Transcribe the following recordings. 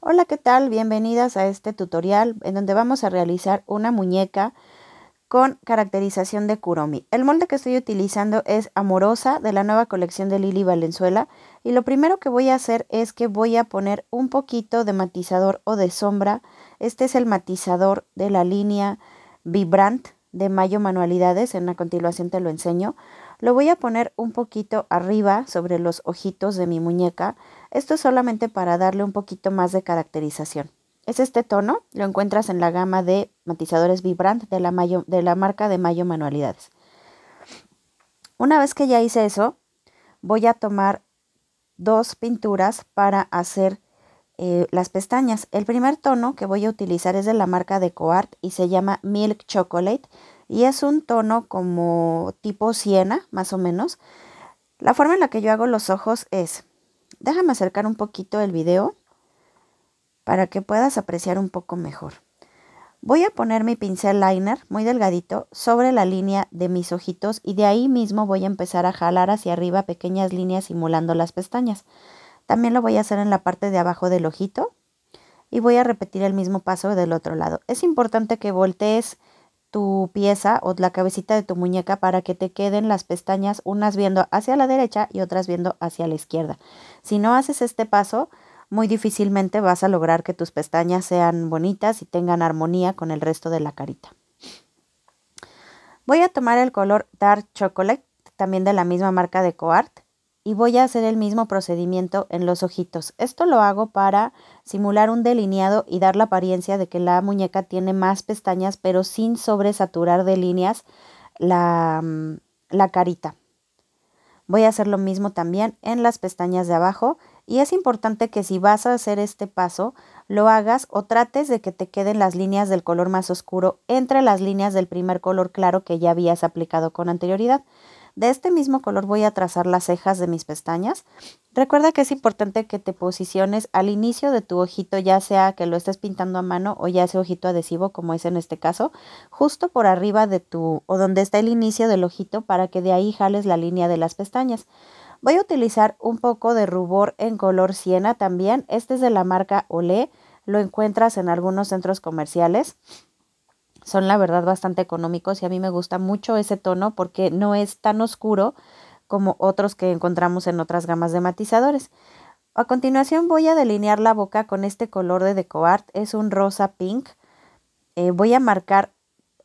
Hola, ¿qué tal? Bienvenidas a este tutorial en donde vamos a realizar una muñeca con caracterización de Kuromi. El molde que estoy utilizando es Amorosa de la nueva colección de Lili Valenzuela y lo primero que voy a hacer es que voy a poner un poquito de matizador o de sombra. Este es el matizador de la línea Vibrant de Mayo Manualidades, en la continuación te lo enseño. Lo voy a poner un poquito arriba sobre los ojitos de mi muñeca. Esto es solamente para darle un poquito más de caracterización. Es este tono, lo encuentras en la gama de matizadores Vibrant de la, de la marca de Mayo Manualidades. Una vez que ya hice eso, voy a tomar dos pinturas para hacer eh, las pestañas. El primer tono que voy a utilizar es de la marca de Coart y se llama Milk Chocolate y es un tono como tipo siena, más o menos. La forma en la que yo hago los ojos es, déjame acercar un poquito el video para que puedas apreciar un poco mejor. Voy a poner mi pincel liner muy delgadito sobre la línea de mis ojitos y de ahí mismo voy a empezar a jalar hacia arriba pequeñas líneas simulando las pestañas. También lo voy a hacer en la parte de abajo del ojito y voy a repetir el mismo paso del otro lado. Es importante que voltees tu pieza o la cabecita de tu muñeca para que te queden las pestañas unas viendo hacia la derecha y otras viendo hacia la izquierda. Si no haces este paso, muy difícilmente vas a lograr que tus pestañas sean bonitas y tengan armonía con el resto de la carita. Voy a tomar el color Dark Chocolate, también de la misma marca de Coart y voy a hacer el mismo procedimiento en los ojitos. Esto lo hago para simular un delineado y dar la apariencia de que la muñeca tiene más pestañas, pero sin sobresaturar de líneas la, mm, la carita. Voy a hacer lo mismo también en las pestañas de abajo y es importante que si vas a hacer este paso, lo hagas o trates de que te queden las líneas del color más oscuro entre las líneas del primer color claro que ya habías aplicado con anterioridad. De este mismo color voy a trazar las cejas de mis pestañas. Recuerda que es importante que te posiciones al inicio de tu ojito, ya sea que lo estés pintando a mano o ya ese ojito adhesivo como es en este caso, justo por arriba de tu o donde está el inicio del ojito para que de ahí jales la línea de las pestañas. Voy a utilizar un poco de rubor en color siena también. Este es de la marca Olé. Lo encuentras en algunos centros comerciales son la verdad bastante económicos y a mí me gusta mucho ese tono porque no es tan oscuro como otros que encontramos en otras gamas de matizadores. A continuación voy a delinear la boca con este color de DecoArt, es un rosa pink. Eh, voy a marcar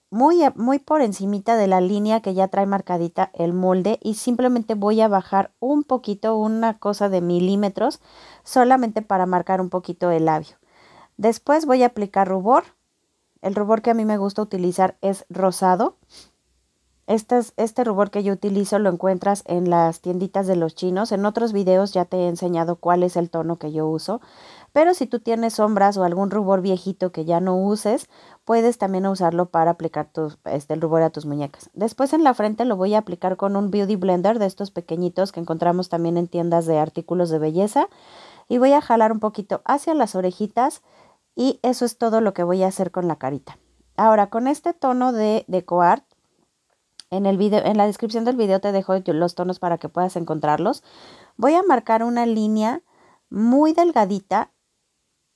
muy, muy por encimita de la línea que ya trae marcadita el molde y simplemente voy a bajar un poquito, una cosa de milímetros, solamente para marcar un poquito el labio. Después voy a aplicar rubor el rubor que a mí me gusta utilizar es rosado. Este, este rubor que yo utilizo lo encuentras en las tienditas de los chinos. En otros videos ya te he enseñado cuál es el tono que yo uso. Pero si tú tienes sombras o algún rubor viejito que ya no uses, puedes también usarlo para aplicar este, el rubor a tus muñecas. Después en la frente lo voy a aplicar con un Beauty Blender de estos pequeñitos que encontramos también en tiendas de artículos de belleza. Y voy a jalar un poquito hacia las orejitas y eso es todo lo que voy a hacer con la carita. Ahora, con este tono de, de coart, en, el video, en la descripción del video te dejo los tonos para que puedas encontrarlos. Voy a marcar una línea muy delgadita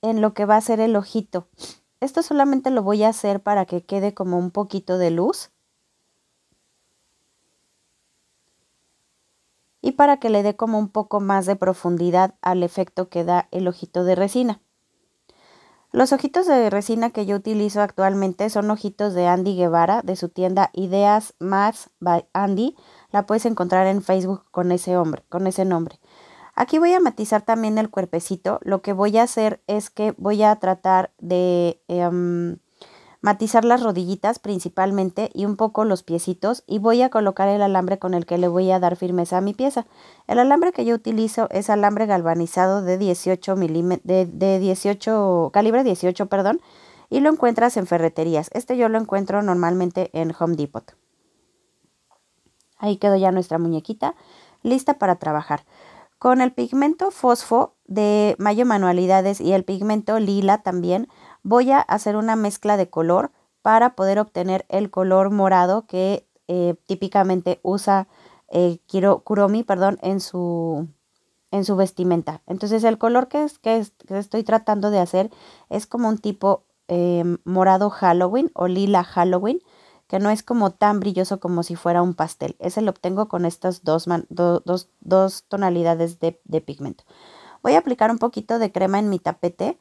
en lo que va a ser el ojito. Esto solamente lo voy a hacer para que quede como un poquito de luz. Y para que le dé como un poco más de profundidad al efecto que da el ojito de resina. Los ojitos de resina que yo utilizo actualmente son ojitos de Andy Guevara de su tienda Ideas Más by Andy. La puedes encontrar en Facebook con ese, hombre, con ese nombre. Aquí voy a matizar también el cuerpecito. Lo que voy a hacer es que voy a tratar de... Em, matizar las rodillitas principalmente y un poco los piecitos y voy a colocar el alambre con el que le voy a dar firmeza a mi pieza. El alambre que yo utilizo es alambre galvanizado de 18 de, 18, calibre 18, perdón, y lo encuentras en ferreterías. Este yo lo encuentro normalmente en Home Depot. Ahí quedó ya nuestra muñequita lista para trabajar. Con el pigmento fosfo de Mayo Manualidades y el pigmento lila también, voy a hacer una mezcla de color para poder obtener el color morado que eh, típicamente usa eh, Kuromi perdón, en, su, en su vestimenta. Entonces el color que, que, estoy tratando de hacer es como un tipo em, morado Halloween o lila Halloween, que no es como tan brilloso como si fuera un pastel. Ese lo obtengo con estas dos, tonalidades de pigmento. Voy a aplicar un poquito de crema en mi tapete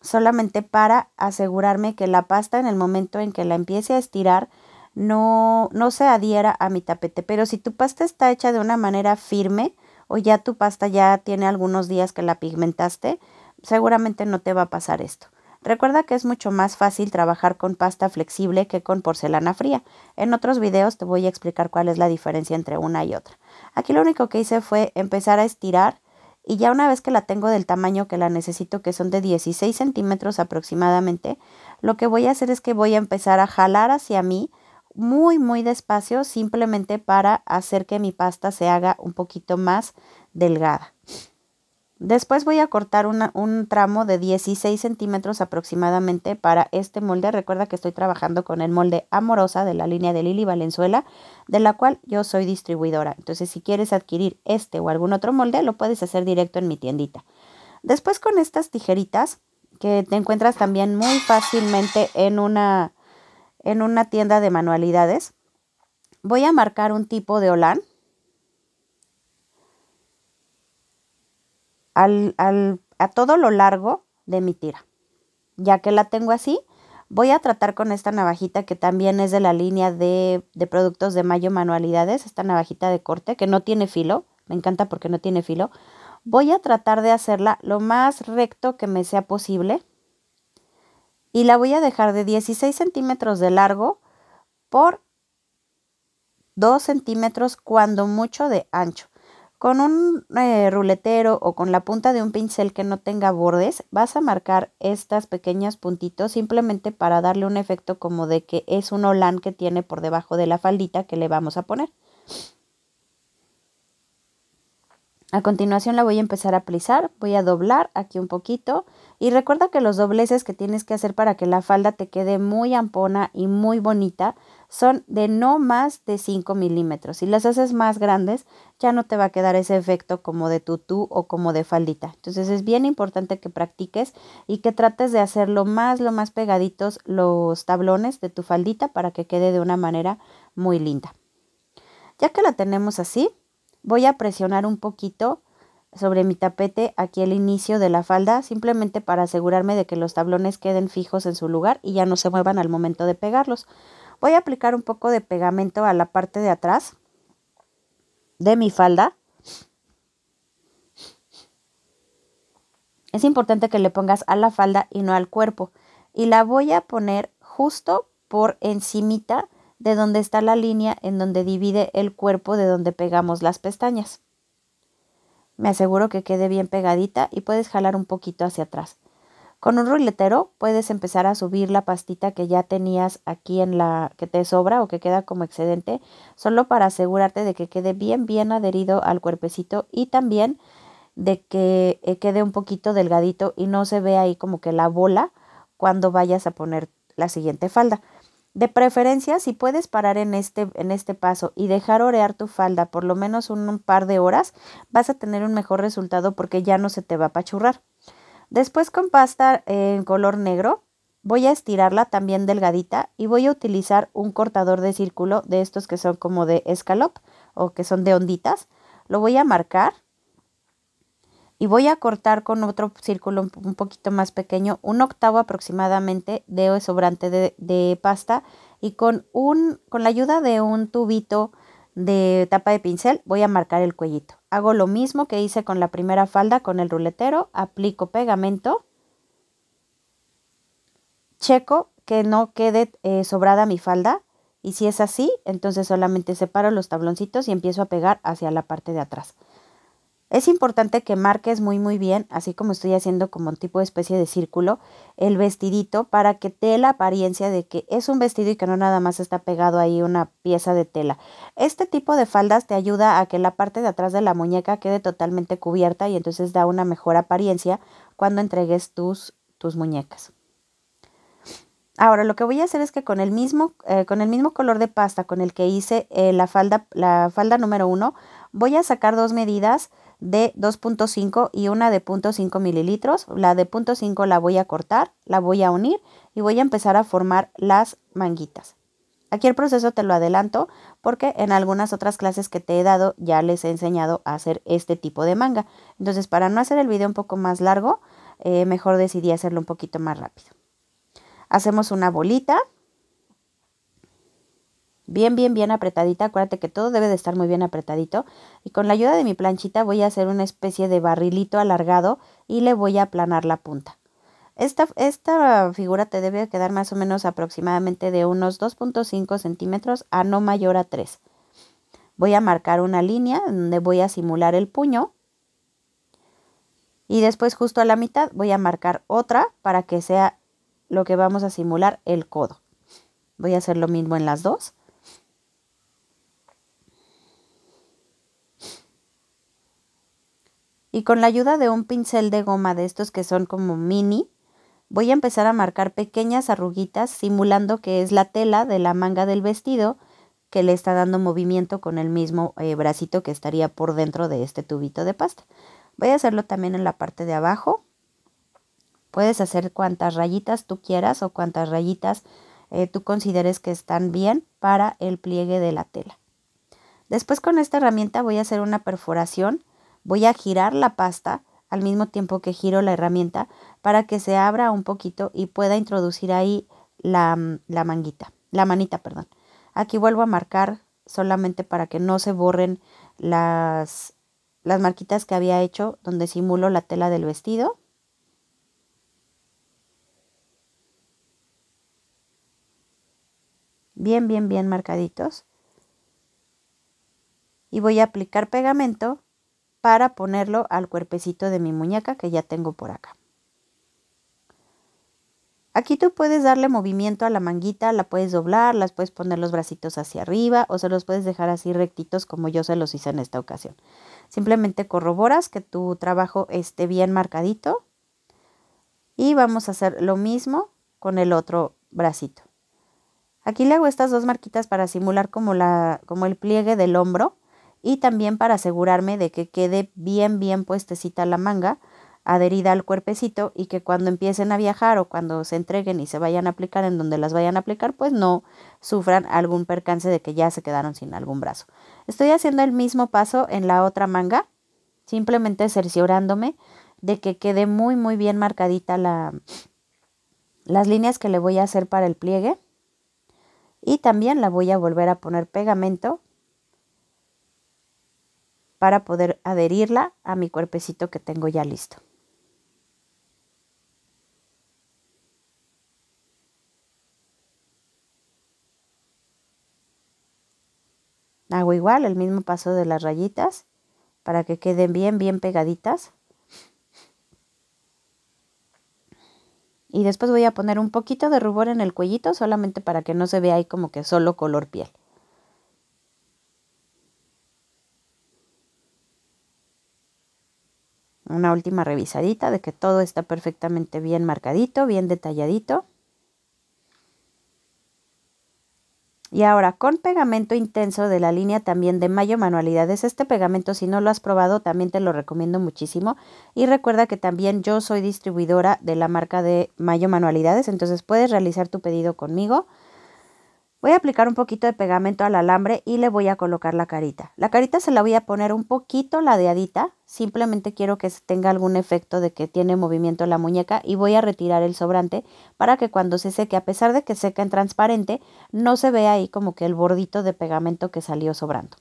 solamente para asegurarme que la pasta en el momento en que la empiece a estirar no, no se adhiera a mi tapete. Pero si tu pasta está hecha de una manera firme o ya tu pasta ya tiene algunos días que la pigmentaste, seguramente no te va a pasar esto. Recuerda que es mucho más fácil trabajar con pasta flexible que con porcelana fría. En otros videos te voy a explicar cuál es la diferencia entre una y otra. Aquí lo único que hice fue empezar a estirar y ya una vez que la tengo del tamaño que la necesito, que son de 16 centímetros aproximadamente, lo que voy a hacer es que voy a empezar a jalar hacia mí muy, muy despacio, simplemente para hacer que mi pasta se haga un poquito más delgada. Después voy a cortar un tramo de 16 centímetros aproximadamente para este molde. Recuerda que estoy trabajando con el molde Amorosa de la línea de Lili Valenzuela, de la cual yo soy distribuidora. Entonces, si quieres adquirir este o algún otro molde, lo puedes hacer directo en mi tiendita. Después con estas tijeritas, que te encuentras también muy fácilmente en una, en una tienda de manualidades, voy a marcar un tipo de olán a todo lo largo de mi tira. Ya que la tengo así, voy a tratar con esta navajita que también es de la línea de, de productos de Mayo Manualidades, esta navajita de corte que no tiene filo, me encanta porque no tiene filo. Voy a tratar de hacerla lo más recto que me sea posible y la voy a dejar de 16 centímetros de largo por 2 centímetros cuando mucho de ancho. Con un eh, ruletero o con la punta de un pincel que no tenga bordes, vas a marcar estas pequeñas puntitos simplemente para darle un efecto como de que es un olán que tiene por debajo de la faldita que le vamos a poner. A continuación la voy a empezar a plisar, voy a doblar aquí un poquito y recuerda que los dobleces que tienes que hacer para que la falda te quede muy ampona y muy bonita son de no más de 5 milímetros. Si las haces más grandes, ya no te va a quedar ese efecto como de tutú o como de faldita. Entonces es bien importante que practiques y que trates de hacer lo más, lo más pegaditos los tablones de tu faldita para que quede de una manera muy linda. Ya que la tenemos así, voy a presionar un poquito sobre mi tapete aquí el inicio de la falda simplemente para asegurarme de que los tablones queden fijos en su lugar y ya no se muevan al momento de pegarlos. Voy a aplicar un poco de pegamento a la parte de atrás de mi falda. Es importante que le pongas a la falda y no al cuerpo. Y la voy a poner justo por encimita de donde está la línea en donde divide el cuerpo de donde pegamos las pestañas. Me aseguro que quede bien pegadita y puedes jalar un poquito hacia atrás. Con un ruletero puedes empezar a subir la pastita que ya tenías aquí en la que te sobra o que queda como excedente, solo para asegurarte de que quede bien bien adherido al cuerpecito y también de que eh, quede un poquito delgadito y no se vea ahí como que la bola cuando vayas a poner la siguiente falda. De preferencia, si puedes parar en este, en este paso y dejar orear tu falda por lo menos un, un par de horas, vas a tener un mejor resultado porque ya no se te va a pachurrar. Después con pasta en color negro voy a estirarla también delgadita y voy a utilizar un cortador de círculo de estos que son como de escalop o que son de onditas. Lo voy a marcar y voy a cortar con otro círculo un poquito más pequeño, un octavo aproximadamente de sobrante de, de pasta y con, un, con la ayuda de un tubito de tapa de pincel voy a marcar el cuellito. Hago lo mismo que hice con la primera falda con el ruletero, aplico pegamento, checo que no quede eh, sobrada mi falda y si es así, entonces solamente separo los tabloncitos y empiezo a pegar hacia la parte de atrás. Es importante que marques muy muy bien, así como estoy haciendo como un tipo de especie de círculo, el vestidito para que te dé la apariencia de que es un vestido y que no nada más está pegado ahí una pieza de tela. Este tipo de faldas te ayuda a que la parte de atrás de la muñeca quede totalmente cubierta y entonces da una mejor apariencia cuando entregues tus, tus muñecas. Ahora lo que voy a hacer es que con el mismo, eh, con el mismo color de pasta con el que hice eh, la, falda, la falda número 1, voy a sacar dos medidas de 2.5 y una de 0.5 mililitros. La de 0.5 la voy a cortar, la voy a unir y voy a empezar a formar las manguitas. Aquí el proceso te lo adelanto porque en algunas otras clases que te he dado ya les he enseñado a hacer este tipo de manga. Entonces para no hacer el video un poco más largo, eh, mejor decidí hacerlo un poquito más rápido. Hacemos una bolita. Bien, bien, bien apretadita. Acuérdate que todo debe de estar muy bien apretadito. Y con la ayuda de mi planchita voy a hacer una especie de barrilito alargado y le voy a aplanar la punta. Esta, esta figura te debe quedar más o menos aproximadamente de unos 2.5 centímetros a no mayor a 3. Voy a marcar una línea donde voy a simular el puño y después justo a la mitad voy a marcar otra para que sea lo que vamos a simular el codo. Voy a hacer lo mismo en las dos. Y con la ayuda de un pincel de goma de estos que son como mini, voy a empezar a marcar pequeñas arruguitas simulando que es la tela de la manga del vestido que le está dando movimiento con el mismo eh, bracito que estaría por dentro de este tubito de pasta. Voy a hacerlo también en la parte de abajo. Puedes hacer cuantas rayitas tú quieras o cuantas rayitas eh, tú consideres que están bien para el pliegue de la tela. Después con esta herramienta voy a hacer una perforación, voy a girar la pasta al mismo tiempo que giro la herramienta para que se abra un poquito y pueda introducir ahí la, mm, manguita, la manita, perdón. Aquí vuelvo a marcar solamente para que no se borren las, las marquitas que había hecho donde simulo la tela del vestido. bien, bien, bien marcaditos. Y voy a aplicar pegamento para ponerlo al cuerpecito de mi muñeca que ya tengo por acá. Aquí tú puedes darle movimiento a la manguita, la puedes doblar, las puedes poner los bracitos hacia arriba o se los puedes dejar así rectitos como yo se los hice en esta ocasión. Simplemente corroboras que tu trabajo esté bien marcadito y vamos a hacer lo mismo con el otro bracito. Aquí le hago estas dos marquitas para simular como, la, como el pliegue del hombro y también para asegurarme de que quede bien bien puestecita la manga adherida al cuerpecito y que cuando empiecen a viajar o cuando se entreguen y se vayan a aplicar en donde las vayan a aplicar, pues no sufran algún percance de que ya se quedaron sin algún brazo. Estoy haciendo el mismo paso en la otra manga, simplemente cerciorándome de que quede muy muy bien marcadita la, las líneas que le voy a hacer para el pliegue y también la voy a volver a poner pegamento para poder adherirla a mi cuerpecito que tengo ya listo. Hago igual el mismo paso de las rayitas para que queden bien, bien pegaditas. y después voy a poner un poquito de rubor en el cuellito solamente para que no se vea ahí como que solo color piel. Una última revisadita de que todo está perfectamente bien marcadito, bien detalladito. Y ahora con pegamento intenso de la línea también de Mayo Manualidades. Este pegamento si no lo has probado también te lo recomiendo muchísimo. Y recuerda que también yo soy distribuidora de la marca de Mayo Manualidades. Entonces puedes realizar tu pedido conmigo. Voy a aplicar un poquito de pegamento al alambre y le voy a colocar la carita. La carita se la voy a poner un poquito ladeadita, simplemente quiero que tenga algún efecto de que tiene movimiento la muñeca y voy a retirar el sobrante para que cuando se seque, a pesar de que seca en transparente, no se vea ahí como que el bordito de pegamento que salió sobrando.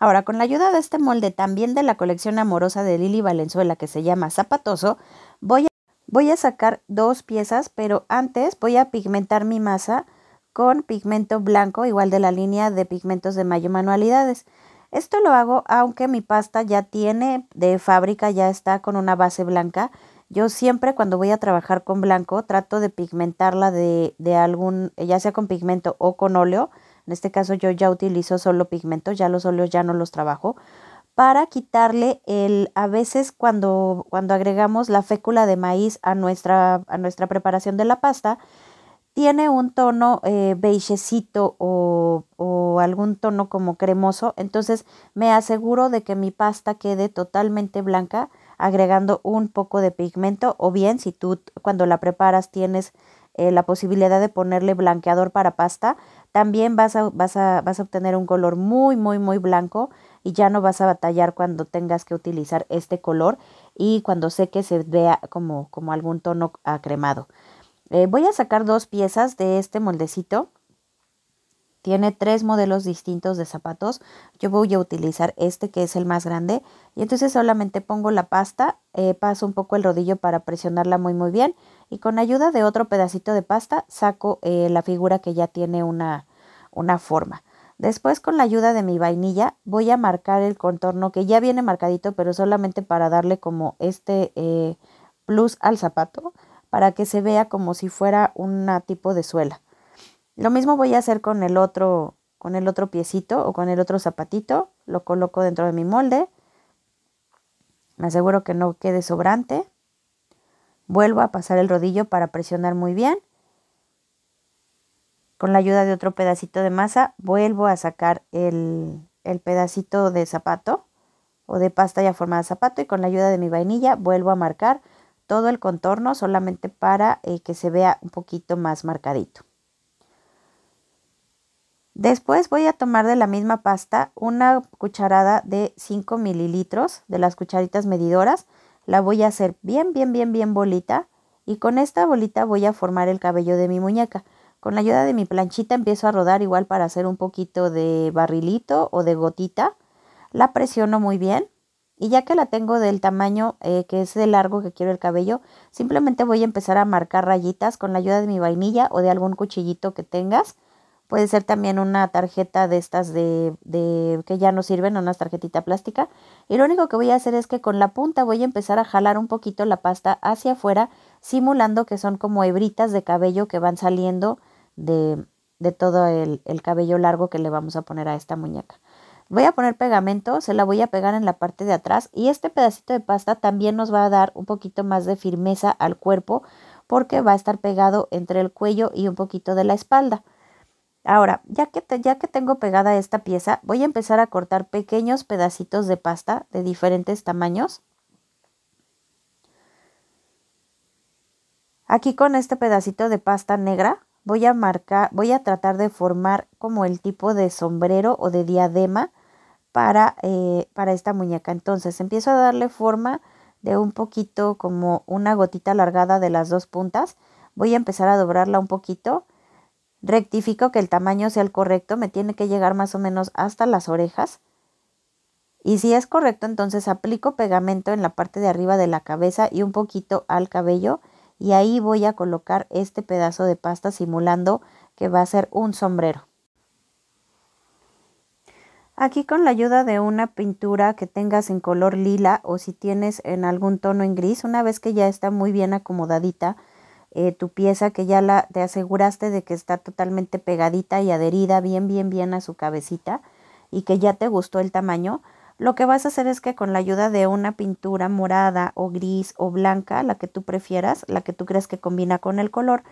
Ahora, con la ayuda de este molde también de la colección amorosa de Lili Valenzuela que se llama Zapatoso, voy a, voy a sacar dos piezas, pero antes voy a pigmentar mi masa con pigmento blanco, igual de la línea de pigmentos de Mayo Manualidades. Esto lo hago aunque mi pasta ya tiene de fábrica, ya está con una base blanca. Yo siempre cuando voy a trabajar con blanco trato de pigmentarla de, de algún, ya sea con pigmento o con óleo, en este caso yo ya utilizo solo pigmentos, ya los óleos ya no los trabajo, para quitarle el, a veces cuando, cuando agregamos la fécula de maíz a nuestra, a nuestra preparación de la pasta, tiene un tono eh, beigecito o, algún tono como cremoso, entonces me aseguro de que mi pasta quede totalmente blanca agregando un poco de pigmento o bien si tú cuando la preparas tienes eh, la posibilidad de ponerle blanqueador para pasta, también vas a, vas obtener un color muy, muy, muy blanco y ya no vas a batallar cuando tengas que utilizar este color y cuando sé que se vea como, como algún tono acremado. Eh, voy a sacar dos piezas de este moldecito. Tiene tres modelos distintos de zapatos. Yo voy a utilizar este que es el más grande. Y entonces solamente pongo la pasta, eh, paso un poco el rodillo para presionarla muy muy bien y con ayuda de otro pedacito de pasta saco eh, la figura que ya tiene una, forma. Después con la ayuda de mi vainilla voy a marcar el contorno que ya viene marcadito pero solamente para darle como este eh, plus al zapato para que se vea como si fuera un tipo de suela. Lo mismo voy a hacer con el otro con el otro piecito o con el otro zapatito, lo coloco dentro de mi molde. Me aseguro que no quede sobrante. Vuelvo a pasar el rodillo para presionar muy bien. Con la ayuda de otro pedacito de masa vuelvo a sacar el, pedacito de zapato o de pasta ya formada zapato y con la ayuda de mi vainilla vuelvo a marcar todo el contorno solamente para eh, que se vea un poquito más marcadito. Después voy a tomar de la misma pasta una cucharada de 5 mililitros de las cucharitas medidoras la voy a hacer bien, bien, bien, bien bolita y con esta bolita voy a formar el cabello de mi muñeca. Con la ayuda de mi planchita empiezo a rodar igual para hacer un poquito de barrilito o de gotita. La presiono muy bien y ya que la tengo del tamaño eh, que es de largo que quiero el cabello, simplemente voy a empezar a marcar rayitas con la ayuda de mi vainilla o de algún cuchillito que tengas Puede ser también una tarjeta de estas de, que ya no sirven, una tarjetita plástica. Y lo único que voy a hacer es que con la punta voy a empezar a jalar un poquito la pasta hacia afuera, simulando que son como hebritas de cabello que van saliendo de, todo el, el cabello largo que le vamos a poner a esta muñeca. Voy a poner pegamento, se la voy a pegar en la parte de atrás y este pedacito de pasta también nos va a dar un poquito más de firmeza al cuerpo porque va a estar pegado entre el cuello y un poquito de la espalda. Ahora, ya que, ya que tengo pegada esta pieza, voy a empezar a cortar pequeños pedacitos de pasta de diferentes tamaños. Aquí con este pedacito de pasta negra voy a marcar, voy a tratar de formar como el tipo de sombrero o de diadema para, eh, para esta muñeca. Entonces empiezo a darle forma de un poquito como una gotita alargada de las dos puntas. Voy a empezar a doblarla un poquito rectifico que el tamaño sea el correcto, me tiene que llegar más o menos hasta las orejas. Y si es correcto, entonces aplico pegamento en la parte de arriba de la cabeza y un poquito al cabello y ahí voy a colocar este pedazo de pasta simulando que va a ser un sombrero. Aquí con la ayuda de una pintura que tengas en color lila o si tienes en algún tono en gris, una vez que ya está muy bien acomodadita, eh, tu pieza que ya la, te aseguraste de que está totalmente pegadita y adherida bien, bien, bien a su cabecita y que ya te gustó el tamaño, lo que vas a hacer es que con la ayuda de una pintura morada o gris o blanca, la que tú prefieras, la que tú creas que combina con el color,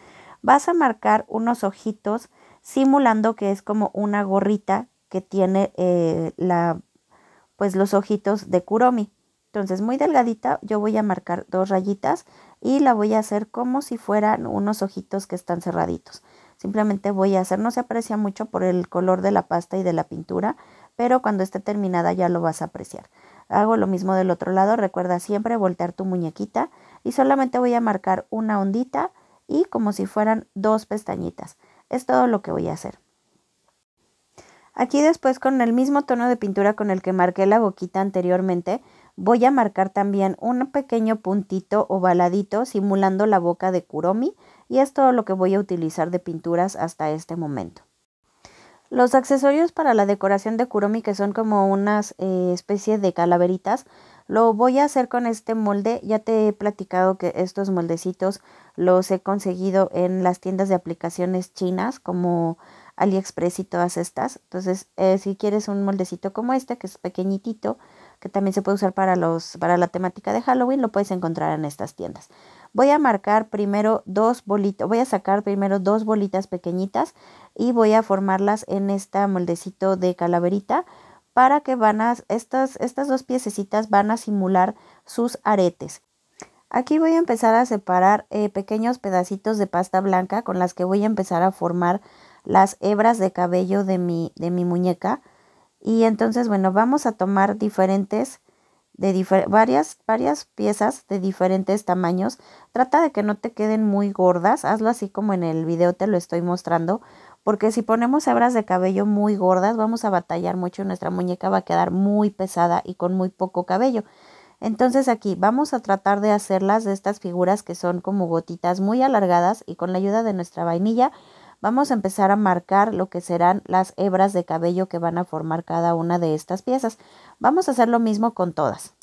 vas a marcar unos ojitos simulando que es como una gorrita que tiene eh, la, pues los ojitos de Kuromi. Entonces muy delgadita yo voy a marcar dos rayitas y la voy a hacer como si fueran unos ojitos que están cerraditos. Simplemente voy a hacer, no se aprecia mucho por el color de la pasta y de la pintura, pero cuando esté terminada ya lo vas a apreciar. Hago lo mismo del otro lado, recuerda siempre voltear tu muñequita y solamente voy a marcar una ondita y como si fueran dos pestañitas. Es todo lo que voy a hacer. Aquí después con el mismo tono de pintura con el que marqué la boquita anteriormente, voy a marcar también un pequeño puntito ovaladito simulando la boca de Kuromi y es todo lo que voy a utilizar de pinturas hasta este momento. Los accesorios para la decoración de Kuromi que son como unas eh, especies de calaveritas lo voy a hacer con este molde, ya te he platicado que estos moldecitos los he conseguido en las tiendas de aplicaciones chinas como AliExpress y todas estas. Entonces, eh, si quieres un moldecito como este, que es pequeñitito, también se puede usar para, la temática de Halloween, lo puedes encontrar en estas tiendas. Voy a marcar primero dos bolitas, voy a sacar primero dos bolitas pequeñitas y voy a formarlas en este moldecito de calaverita para que van estas, dos piececitas van a simular sus aretes. Aquí voy a empezar a separar eh, pequeños pedacitos de pasta blanca con las que voy a empezar a formar las hebras de cabello de mi muñeca. Y entonces, bueno, vamos a tomar diferentes, de varias, varias piezas de diferentes tamaños. Trata de que no te queden muy gordas, hazlo así como en el video te lo estoy mostrando, porque si ponemos hebras de cabello muy gordas vamos a batallar mucho, nuestra muñeca va a quedar muy pesada y con muy poco cabello. Entonces aquí vamos a tratar de hacerlas de estas figuras que son como gotitas muy alargadas y con la ayuda de nuestra vainilla Vamos a empezar a marcar lo que serán las hebras de cabello que van a formar cada una de estas piezas. Vamos a hacer lo mismo con todas.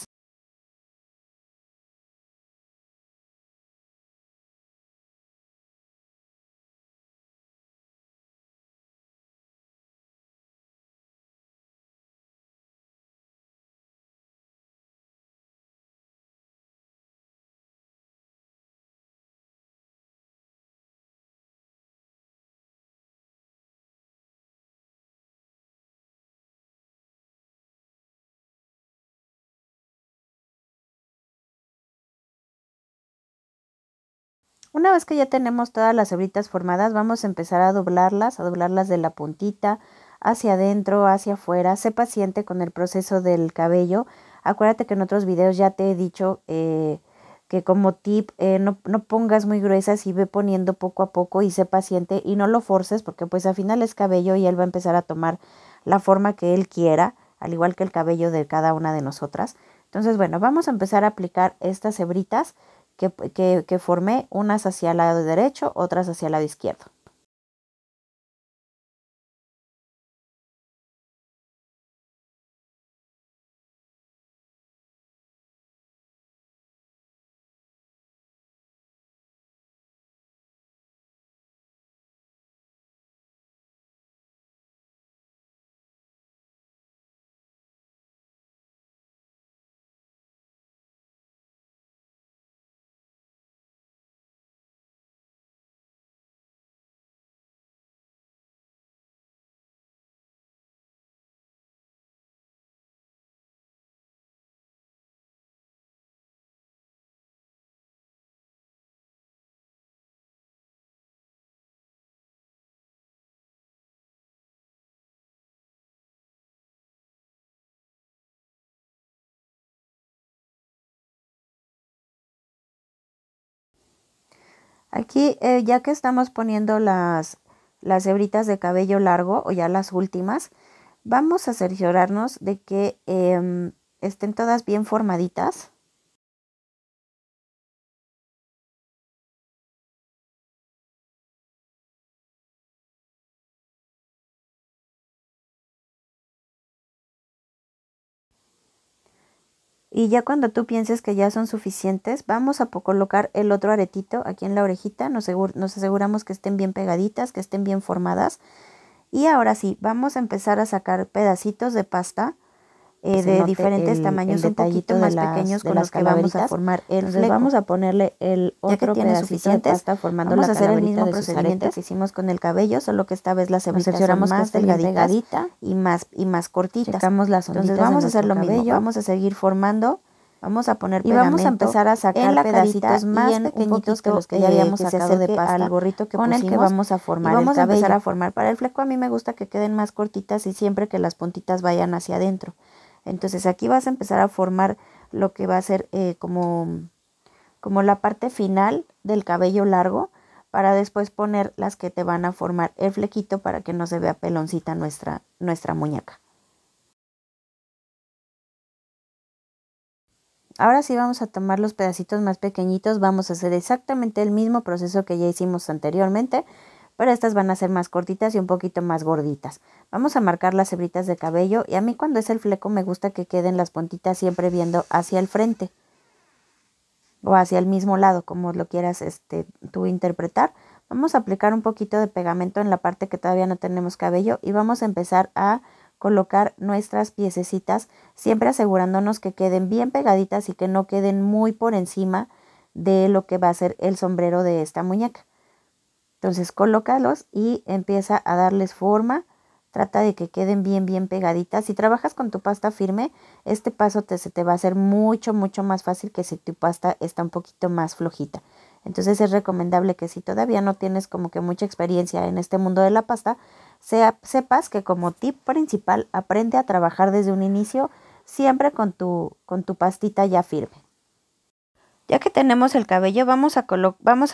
Una vez que ya tenemos todas las hebritas formadas, vamos a empezar a doblarlas, a doblarlas de la puntita hacia adentro, hacia afuera. Sé paciente con el proceso del cabello. Acuérdate que en otros videos ya te he dicho eh, que como tip eh, no, no, pongas muy gruesas y ve poniendo poco a poco y sé paciente y no lo forces porque pues al final es cabello y él va a empezar a tomar la forma que él quiera, al igual que el cabello de cada una de nosotras. Entonces bueno, vamos a empezar a aplicar estas hebritas que, que, que formé, unas hacia el lado derecho, otras hacia el lado izquierdo. Aquí, eh, ya que estamos poniendo las, hebritas de cabello largo o ya las últimas, vamos a cerciorarnos de que em, estén todas bien formaditas. Y ya cuando tú pienses que ya son suficientes, vamos a colocar el otro aretito aquí en la orejita. Nos, nos aseguramos que estén bien pegaditas, que estén bien formadas. Y ahora sí, vamos a empezar a sacar pedacitos de pasta eh, de diferentes tamaños, un poquito más pequeños con los que vamos a formar el fleco. vamos a ponerle el otro ya que pasta suficiente, está formando vamos la a hacer el mismo procedimiento que hicimos con el cabello, solo que esta vez las hemos son más delgadita y más y más cortitas. Entonces vamos a hacer lo mismo, vamos a seguir formando Vamos a poner pegamento y vamos a empezar a sacar pedacitos más pequeñitos que los que ya eh, habíamos sacado de pasta al gorrito que con pusimos, el que vamos a formar vamos a empezar a formar para el fleco a mí me gusta que queden más cortitas y siempre que las puntitas vayan hacia adentro. Entonces aquí vas a empezar a formar lo que va a ser eh, como, como la parte final del cabello largo para después poner las que te van a formar el flequito para que no se vea peloncita nuestra, nuestra muñeca. Ahora sí vamos a tomar los pedacitos más pequeñitos, vamos a hacer exactamente el mismo proceso que ya hicimos anteriormente, pero estas van a ser más cortitas y un poquito más gorditas. Vamos a marcar las hebritas de cabello y a mí cuando es el fleco me gusta que queden las puntitas siempre viendo hacia el frente o hacia el mismo lado, como lo quieras este, tú interpretar. Vamos a aplicar un poquito de pegamento en la parte que todavía no tenemos cabello y vamos a empezar a colocar nuestras piececitas, siempre asegurándonos que queden bien pegaditas y que no queden muy por encima de lo que va a ser el sombrero de esta muñeca. Entonces colócalos y empieza a darles forma. Trata de que queden bien, bien pegaditas. Si trabajas con tu pasta firme, este paso te, se te va a hacer mucho, mucho más fácil que si tu pasta está un poquito más flojita. Entonces es recomendable que si todavía no tienes como que mucha experiencia en este mundo de la pasta, sepas que como tip principal aprende a trabajar desde un inicio siempre con tu, con tu pastita ya firme. Ya que tenemos el cabello, vamos a,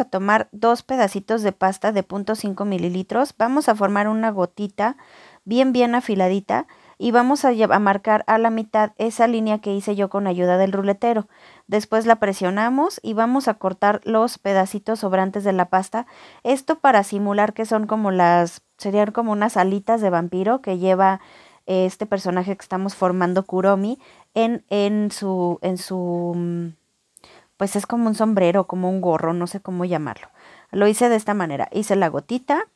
tomar dos pedacitos de pasta de 0.5 mililitros, vamos a formar una gotita bien bien afiladita y vamos a, a, marcar a la mitad esa línea que hice yo con ayuda del ruletero. Después la presionamos y vamos a cortar los pedacitos sobrantes de la pasta. Esto para simular que son como las, serían como unas alitas de vampiro que lleva este personaje que estamos formando Kuromi en, en su, en su mm, pues es como un sombrero, como un gorro, no sé cómo llamarlo. Lo hice de esta manera, hice la gotita,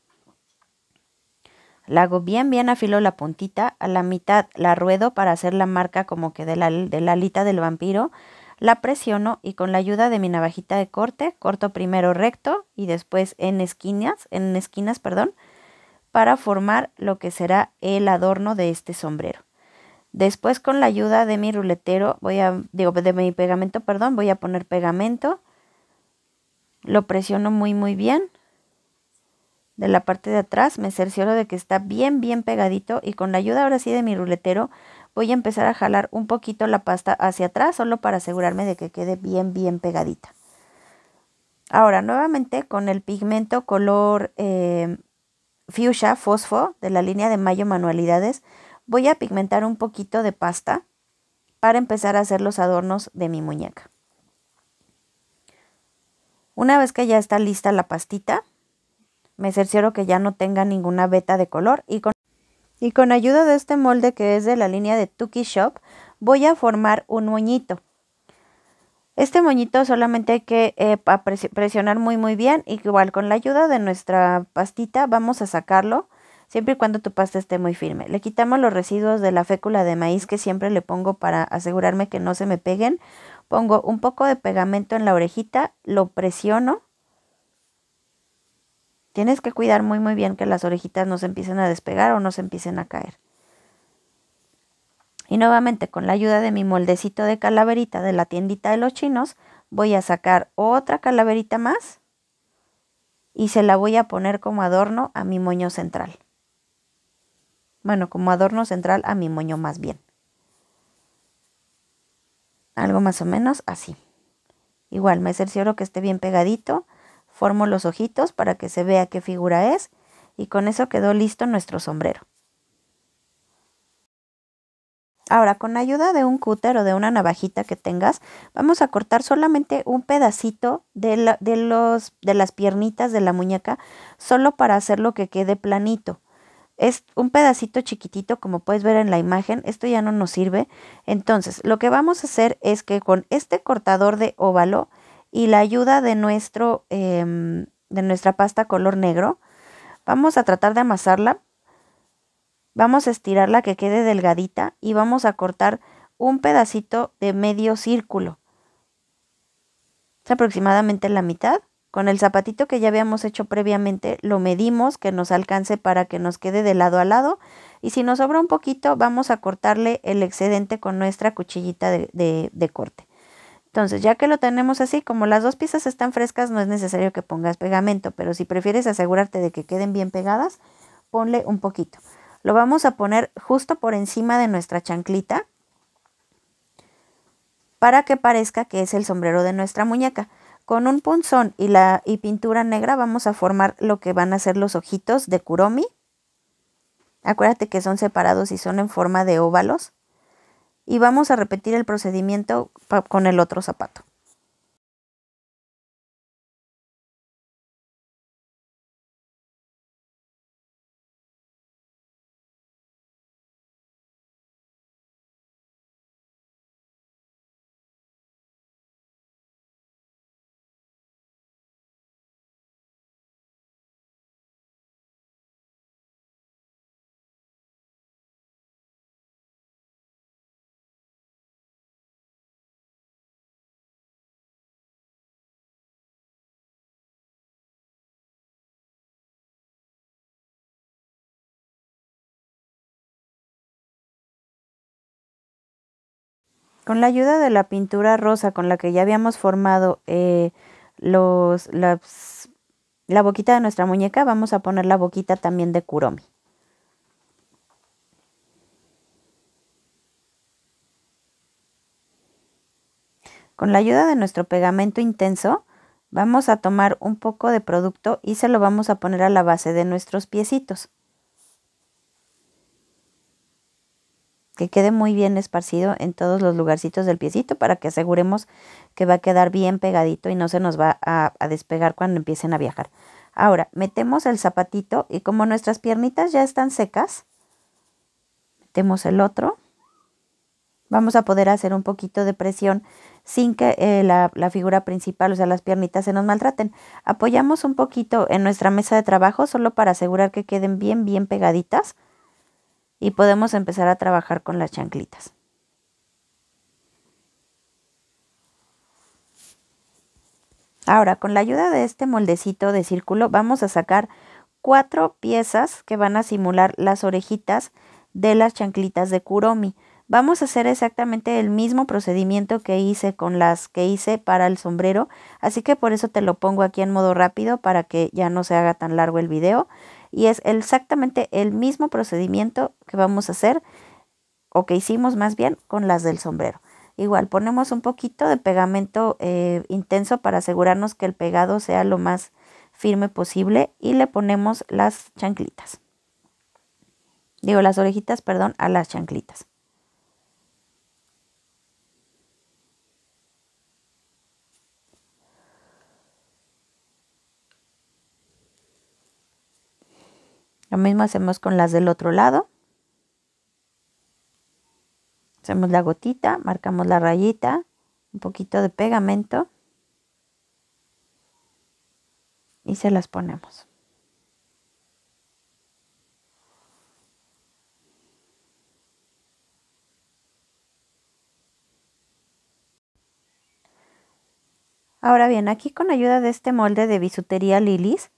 la hago bien, bien afilo la puntita, a la mitad la ruedo para hacer la marca como que de la, de la alita del vampiro, la presiono y con la ayuda de mi navajita de corte, corto primero recto y después en esquinas, en esquinas, perdón, para formar lo que será el adorno de este sombrero. Después con la ayuda de mi ruletero, voy a, digo, de mi pegamento, perdón, voy a poner pegamento. Lo presiono muy muy bien. De la parte de atrás me cercioro de que está bien bien pegadito y con la ayuda ahora sí de mi ruletero voy a empezar a jalar un poquito la pasta hacia atrás solo para asegurarme de que quede bien bien pegadita. Ahora nuevamente con el pigmento color eh, fuchsia fosfo de la línea de Mayo Manualidades voy a pigmentar un poquito de pasta para empezar a hacer los adornos de mi muñeca. Una vez que ya está lista la pastita, me cercioro que ya no tenga ninguna veta de color y con, y con ayuda de este molde que es de la línea de Tuki Shop, voy a formar un moñito. Este moñito solamente hay que eh, presionar muy muy bien, igual con la ayuda de nuestra pastita vamos a sacarlo siempre y cuando tu pasta esté muy firme. Le quitamos los residuos de la fécula de maíz que siempre le pongo para asegurarme que no se me peguen. Pongo un poco de pegamento en la orejita, lo presiono. Tienes que cuidar muy muy bien que las orejitas no se empiecen a despegar o no se empiecen a caer. Y nuevamente con la ayuda de mi moldecito de calaverita de la tiendita de los chinos, voy a sacar otra calaverita más y se la voy a poner como adorno a mi moño central. Bueno, como adorno central a mi moño más bien. Algo más o menos así. Igual me cercioro que esté bien pegadito, formo los ojitos para que se vea qué figura es y con eso quedó listo nuestro sombrero. Ahora, con ayuda de un cúter o de una navajita que tengas, vamos a cortar solamente un pedacito de, de, los, de las piernitas de la muñeca, solo para hacer lo que quede planito es un pedacito chiquitito, como puedes ver en la imagen, esto ya no nos sirve. Entonces, lo que vamos a hacer es que con este cortador de óvalo y la ayuda de, nuestro, em, de nuestra pasta color negro, vamos a tratar de amasarla. Vamos a estirarla que quede delgadita y vamos a cortar un pedacito de medio círculo. Es aproximadamente la mitad. Con el zapatito que ya habíamos hecho previamente, lo medimos que nos alcance para que nos quede de lado a lado y si nos sobra un poquito vamos a cortarle el excedente con nuestra cuchillita de, corte. Entonces, ya que lo tenemos así, como las dos piezas están frescas, no es necesario que pongas pegamento, pero si prefieres asegurarte de que queden bien pegadas, ponle un poquito. Lo vamos a poner justo por encima de nuestra chanclita para que parezca que es el sombrero de nuestra muñeca. Con un punzón y, la, pintura negra vamos a formar lo que van a ser los ojitos de Kuromi. Acuérdate que son separados y son en forma de óvalos. Y vamos a repetir el procedimiento con el otro zapato. Con la ayuda de la pintura rosa con la que ya habíamos formado eh, los, la boquita de nuestra muñeca, vamos a poner la boquita también de Kuromi. Con la ayuda de nuestro pegamento intenso, vamos a tomar un poco de producto y se lo vamos a poner a la base de nuestros piecitos. que quede muy bien esparcido en todos los lugarcitos del piecito para que aseguremos que va a quedar bien pegadito y no se nos va a, despegar cuando empiecen a viajar. Ahora, metemos el zapatito y como nuestras piernitas ya están secas, metemos el otro. Vamos a poder hacer un poquito de presión sin que eh, la, la, figura principal, o sea, las piernitas se nos maltraten. Apoyamos un poquito en nuestra mesa de trabajo solo para asegurar que queden bien, bien pegaditas y podemos empezar a trabajar con las chanclitas. Ahora, con la ayuda de este moldecito de círculo, vamos a sacar cuatro piezas que van a simular las orejitas de las chanclitas de Kuromi. Vamos a hacer exactamente el mismo procedimiento que hice con las que hice para el sombrero, así que por eso te lo pongo aquí en modo rápido para que ya no se haga tan largo el video y es exactamente el mismo procedimiento que vamos a hacer o que hicimos más bien con las del sombrero. Igual ponemos un poquito de pegamento eh, intenso para asegurarnos que el pegado sea lo más firme posible y le ponemos las chanclitas. Digo, las orejitas, perdón, a las chanclitas. Lo mismo hacemos con las del otro lado. Hacemos la gotita, marcamos la rayita, un poquito de pegamento y se las ponemos. Ahora bien, aquí con ayuda de este molde de bisutería Lilis,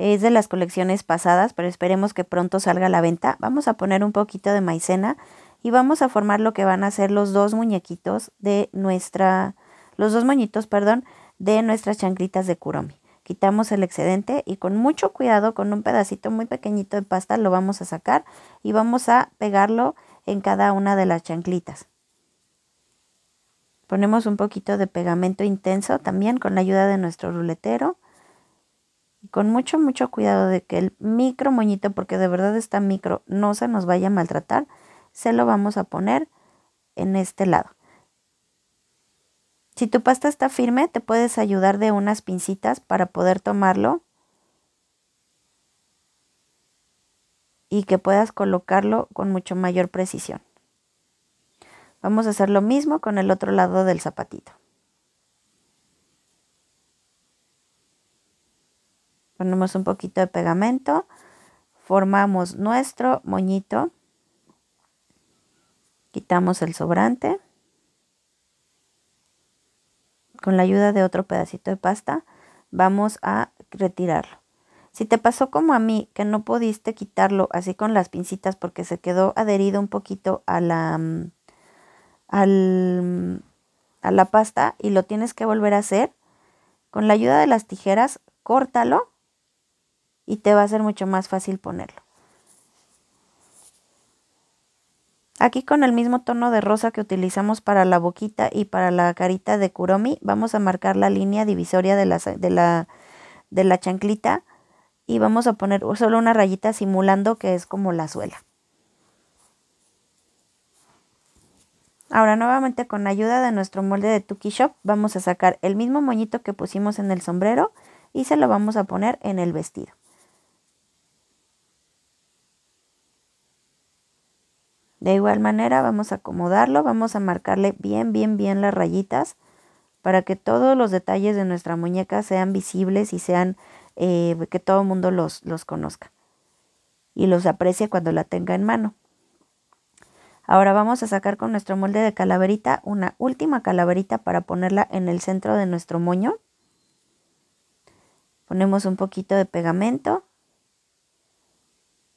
es de las colecciones pasadas, pero esperemos que pronto salga a la venta. Vamos a poner un poquito de maicena y vamos a formar lo que van a ser los dos muñequitos de nuestra, los dos perdón, de nuestras chanclitas de kuromi. Quitamos el excedente y con mucho cuidado, con un pedacito muy pequeñito de pasta, lo vamos a sacar y vamos a pegarlo en cada una de las chanclitas. Ponemos un poquito de pegamento intenso también con la ayuda de nuestro ruletero con mucho, mucho cuidado de que el micro moñito, porque de verdad está micro, no se nos vaya a maltratar, se lo vamos a poner en este lado. Si tu pasta está firme, te puedes ayudar de unas pincitas para poder tomarlo y que puedas colocarlo con mucho mayor precisión. Vamos a hacer lo mismo con el otro lado del zapatito. ponemos un poquito de pegamento, formamos nuestro moñito, quitamos el sobrante, con la ayuda de otro pedacito de pasta, vamos a retirarlo. Si te pasó como a mí, que no pudiste quitarlo así con las pincitas porque se quedó adherido un poquito a la, al, a la pasta y lo tienes que volver a hacer, con la ayuda de las tijeras, córtalo y te va a ser mucho más fácil ponerlo. Aquí con el mismo tono de rosa que utilizamos para la boquita y para la carita de Kuromi, vamos a marcar la línea divisoria de la, de la, chanclita y vamos a poner solo una rayita simulando que es como la suela. Ahora nuevamente con ayuda de nuestro molde de Tuki Shop vamos a sacar el mismo moñito que pusimos en el sombrero y se lo vamos a poner en el vestido. De igual manera vamos a acomodarlo, vamos a marcarle bien, bien, bien las rayitas para que todos los detalles de nuestra muñeca sean visibles y sean eh, que todo el mundo los, los conozca y los aprecie cuando la tenga en mano. Ahora vamos a sacar con nuestro molde de calaverita una última calaverita para ponerla en el centro de nuestro moño. Ponemos un poquito de pegamento.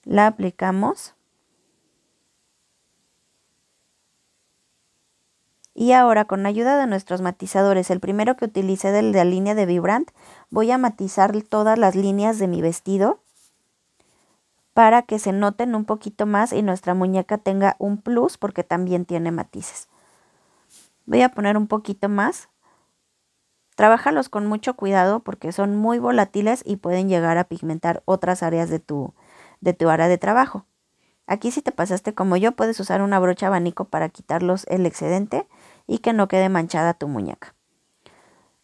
La aplicamos. Y ahora con ayuda de nuestros matizadores, el primero que utilicé de la línea de Vibrant, voy a matizar todas las líneas de mi vestido para que se noten un poquito más y nuestra muñeca tenga un plus porque también tiene matices. Voy a poner un poquito más. Trabájalos con mucho cuidado porque son muy volátiles y pueden llegar a pigmentar otras áreas de tu, de tu área de trabajo. Aquí si te pasaste como yo, puedes usar una brocha abanico para quitarlos el excedente y que no quede manchada tu muñeca.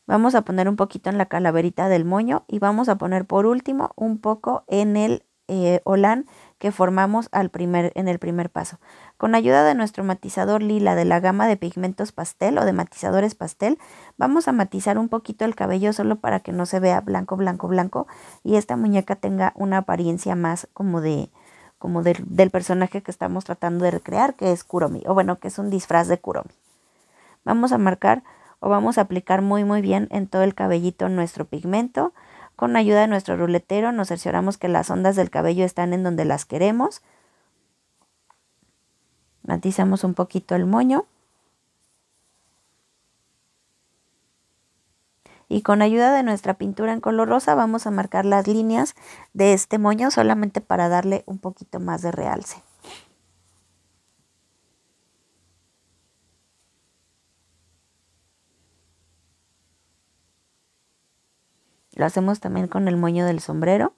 Vamos a poner un poquito en la calaverita del moño y vamos a poner por último un poco en el eh, olán que formamos al primer, en el primer paso. Con ayuda de nuestro matizador lila de la gama de pigmentos pastel o de matizadores pastel, vamos a matizar un poquito el cabello solo para que no se vea blanco, blanco, blanco y esta muñeca tenga una apariencia más como de como del personaje que estamos tratando de recrear, que es Kuromi, o bueno, que es un disfraz de Kuromi. Vamos a marcar o vamos a aplicar muy muy bien en todo el cabellito nuestro pigmento. Con ayuda de nuestro ruletero nos cercioramos que las ondas del cabello están en donde las queremos. Matizamos un poquito el moño. Y con ayuda de nuestra pintura en color rosa vamos a marcar las líneas de este moño solamente para darle un poquito más de realce. Lo hacemos también con el moño del sombrero.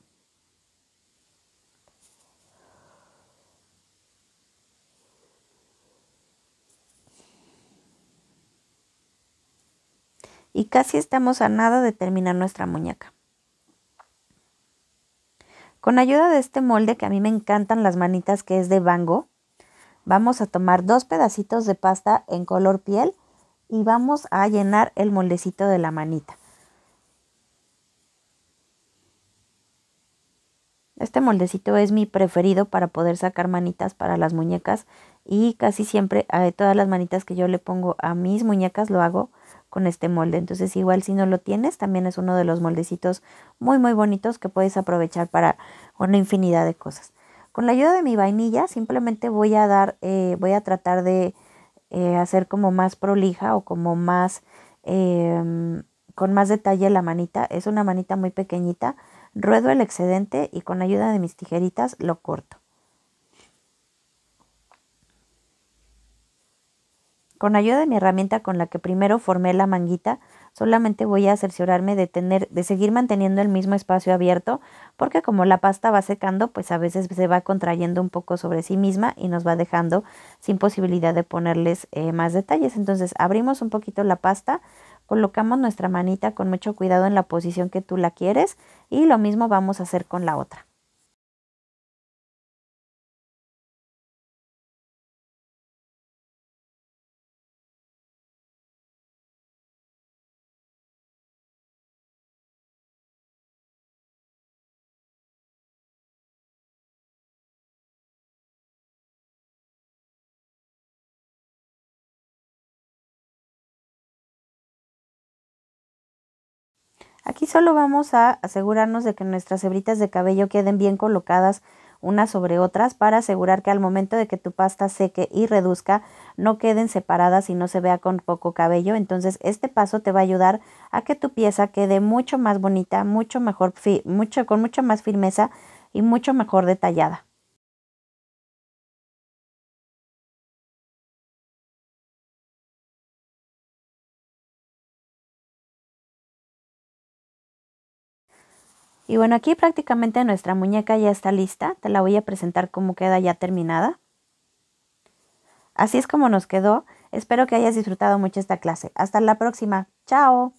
Y casi estamos a nada de terminar nuestra muñeca. Con ayuda de este molde que a mí me encantan las manitas que es de bango, vamos a tomar dos pedacitos de pasta en color piel y vamos a llenar el moldecito de la manita. Este moldecito es mi preferido para poder sacar manitas para las muñecas y casi siempre eh, todas las manitas que yo le pongo a mis muñecas lo hago con este molde. Entonces igual si no lo tienes, también es uno de los moldecitos muy muy bonitos que puedes aprovechar para una infinidad de cosas. Con la ayuda de mi vainilla simplemente voy a dar, eh, voy a tratar de eh, hacer como más prolija o como más, em, con más detalle la manita. Es una manita muy pequeñita, Ruedo el excedente y con ayuda de mis tijeritas lo corto. Con ayuda de mi herramienta con la que primero formé la manguita, solamente voy a cerciorarme de tener, de seguir manteniendo el mismo espacio abierto, porque como la pasta va secando, pues a veces se va contrayendo un poco sobre sí misma y nos va dejando sin posibilidad de ponerles eh, más detalles. Entonces abrimos un poquito la pasta, colocamos nuestra manita con mucho cuidado en la posición que tú la quieres y lo mismo vamos a hacer con la otra. Aquí solo vamos a asegurarnos de que nuestras hebritas de cabello queden bien colocadas unas sobre otras para asegurar que al momento de que tu pasta seque y reduzca no queden separadas y no se vea con poco cabello. Entonces este paso te va a ayudar a que tu pieza quede mucho más bonita, mucho mejor, mucho, con mucha más firmeza y mucho mejor detallada. Y bueno, aquí prácticamente nuestra muñeca ya está lista. Te la voy a presentar como queda ya terminada. Así es como nos quedó. Espero que hayas disfrutado mucho esta clase. Hasta la próxima. Chao.